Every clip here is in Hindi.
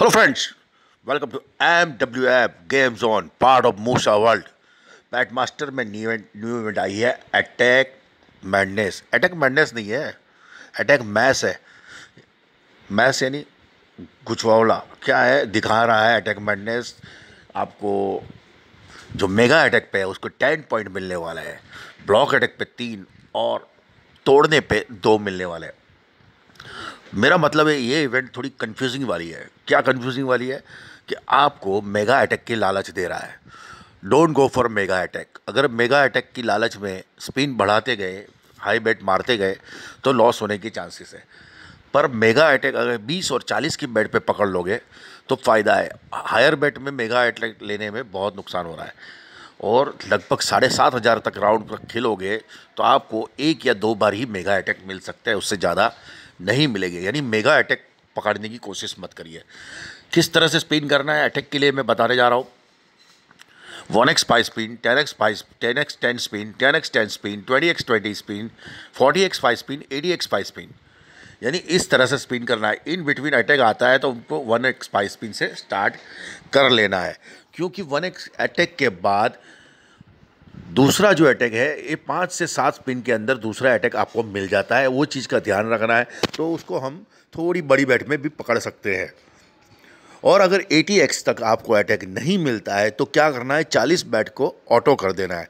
hello friends to M W to MWF Games part of मूसा वर्ल्ड बैट मास्टर में न्यू न्यू इवेंट आई है अटैक मैडनेस अटैक मैडनेस नहीं है अटैक मैस है मैस यानी गुचवावला क्या है दिखा रहा है अटैक मैडनेस आपको जो मेगा अटैक पे है उसको टेन पॉइंट मिलने वाला है ब्लॉक अटैक पे तीन और तोड़ने पे दो मिलने वाले हैं मेरा मतलब है ये इवेंट थोड़ी कंफ्यूजिंग वाली है क्या कन्फ्यूजिंग वाली है कि आपको मेगा अटैक की लालच दे रहा है don't go for mega attack अगर मेगा अटैक की लालच में स्पिन बढ़ाते गए हाई बैट मारते गए तो लॉस होने के चांसेस है पर मेगा अटैक अगर 20 और 40 की बैट पे पकड़ लोगे तो फ़ायदा है हायर बैट में मेगा अटैक लेने में बहुत नुकसान हो रहा है और लगभग साढ़े सात हज़ार तक राउंड तक खेलोगे तो आपको एक या दो बार ही मेगा अटैक मिल सकता है उससे ज़्यादा नहीं मिलेगी यानी मेगा अटैक पकड़ने की कोशिश मत करिए किस तरह से स्पिन करना है अटैक के लिए मैं बताने जा रहा हूँ one X five spin ten X five ten X ten spin ten X ten spin twenty X twenty spin forty X five spin eighty X five spin यानी इस तरह से स्पिन करना है इन बिटवीन अटैक आता है तो उनको वन एक्स फाइव स्पिन से स्टार्ट कर लेना है क्योंकि वन एक्स अटैक के बाद दूसरा जो अटैक है ये पाँच से सात पिन के अंदर दूसरा अटैक आपको मिल जाता है वो चीज़ का ध्यान रखना है तो उसको हम थोड़ी बड़ी बैट में भी पकड़ सकते हैं और अगर 80x तक आपको अटैक नहीं मिलता है तो क्या करना है 40 बैट को ऑटो कर देना है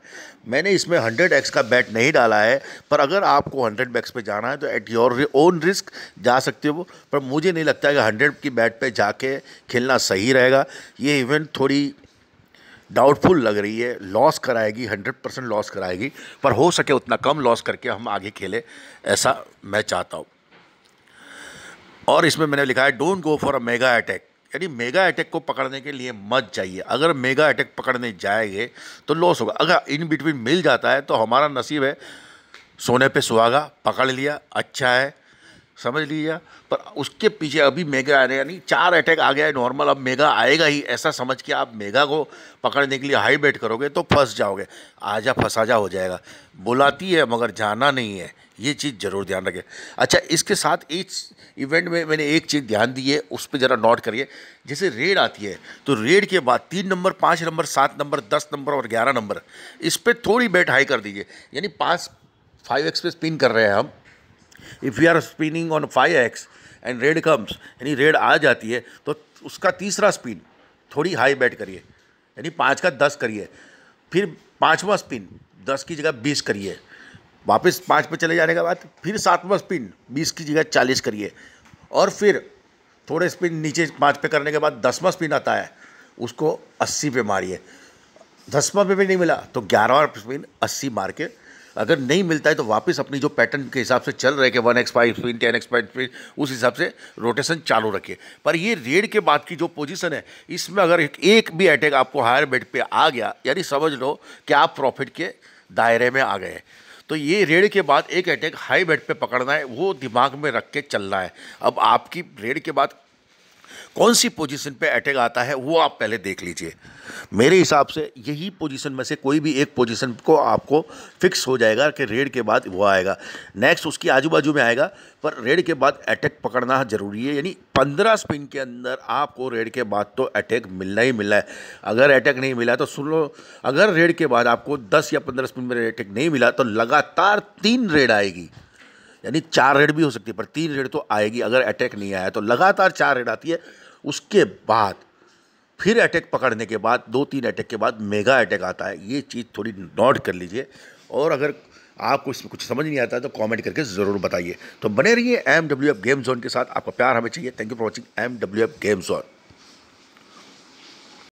मैंने इसमें 100x का बैट नहीं डाला है पर अगर आपको 100 बैट्स पे जाना है तो एट योर ओन रिस्क जा सकते हो पर मुझे नहीं लगता है कि 100 की बैट पे जाके खेलना सही रहेगा ये इवेंट थोड़ी डाउटफुल लग रही है लॉस कराएगी हंड्रेड परसेंट लॉस कराएगी पर हो सके उतना कम लॉस करके हम आगे खेले ऐसा मैं चाहता हूँ और इसमें मैंने लिखा है don't go for a mega attack यानी मेगा अटैक को पकड़ने के लिए मत जाइए अगर मेगा अटैक पकड़ने जाएंगे तो लॉस होगा अगर इन बिटवीन मिल जाता है तो हमारा नसीब है सोने पे सुहागा पकड़ लिया अच्छा है समझ लीजिए पर उसके पीछे अभी मेगा आ रहे यानी चार अटैक आ गया है नॉर्मल अब मेगा आएगा ही ऐसा समझ के आप मेगा को पकड़ने के लिए हाई बेट करोगे तो फंस जाओगे आजा जा हो जाएगा बुलाती है मगर जाना नहीं है ये चीज़ ज़रूर ध्यान रखें अच्छा इसके साथ इस इवेंट में मैंने एक चीज़ ध्यान दी है उस पर ज़रा नोट करिए जैसे रेड आती है तो रेड के बाद तीन नंबर पाँच नंबर सात नंबर दस नंबर और ग्यारह नंबर इस पर थोड़ी बैट हाई कर दीजिए यानी पाँच फाइव एक्सप्रेस पिन कर रहे हैं हम if you are spinning on five X and red comes यानी रेड आ जाती है तो उसका तीसरा स्पिन थोड़ी हाई बैट करिए यानी पाँच का दस करिए फिर पाँचवा स्पिन दस की जगह बीस करिए वापस पाँच पे चले जाने के बाद फिर सातवां स्पिन बीस की जगह चालीस करिए और फिर थोड़े स्पिन नीचे पाँच पे करने के बाद दसवां स्पिन आता है उसको अस्सी पे मारिए दसवां पे भी नहीं मिला तो ग्यारहवा स्पिन अस्सी मार के अगर नहीं मिलता है तो वापस अपनी जो पैटर्न के हिसाब से चल रहे कि one X five spin ten X five spin उस हिसाब से रोटेशन चालू रखिए पर ये रेड के बाद की जो पोजीशन है इसमें अगर एक भी अटैक आपको हायर बेड पे आ गया यानी समझ लो कि आप प्रॉफिट के दायरे में आ गए तो ये रेड के बाद एक अटैक हाई बेड पे पकड़ना है वो दिमाग में रख के चलना है अब आपकी रेड के बाद कौन सी पोजीशन पे अटैक आता है वो आप पहले देख लीजिए मेरे हिसाब से यही पोजीशन में से कोई भी एक पोजीशन को आपको फिक्स हो जाएगा कि रेड के बाद वो आएगा नेक्स्ट उसकी आजू बाजू में आएगा पर रेड के बाद अटैक पकड़ना ज़रूरी है यानी पंद्रह स्पिन के अंदर आपको रेड के बाद तो अटैक मिलना ही मिलना है अगर अटैक नहीं मिला तो सुन लो अगर रेड के बाद आपको दस या पंद्रह स्पिन में अटैक नहीं मिला तो लगातार तीन रेड आएगी यानी चार रेड भी हो सकती है पर तीन रेड तो आएगी अगर अटैक नहीं आया तो लगातार चार रेड आती है उसके बाद फिर अटैक पकड़ने के बाद दो तीन अटैक के बाद मेगा अटैक आता है ये चीज़ थोड़ी नोट कर लीजिए और अगर आपको इसमें कुछ समझ नहीं आता तो कमेंट करके ज़रूर बताइए तो बने रहिए M W F game zone के साथ आपका प्यार हमें चाहिए thank you for watching M W F game zone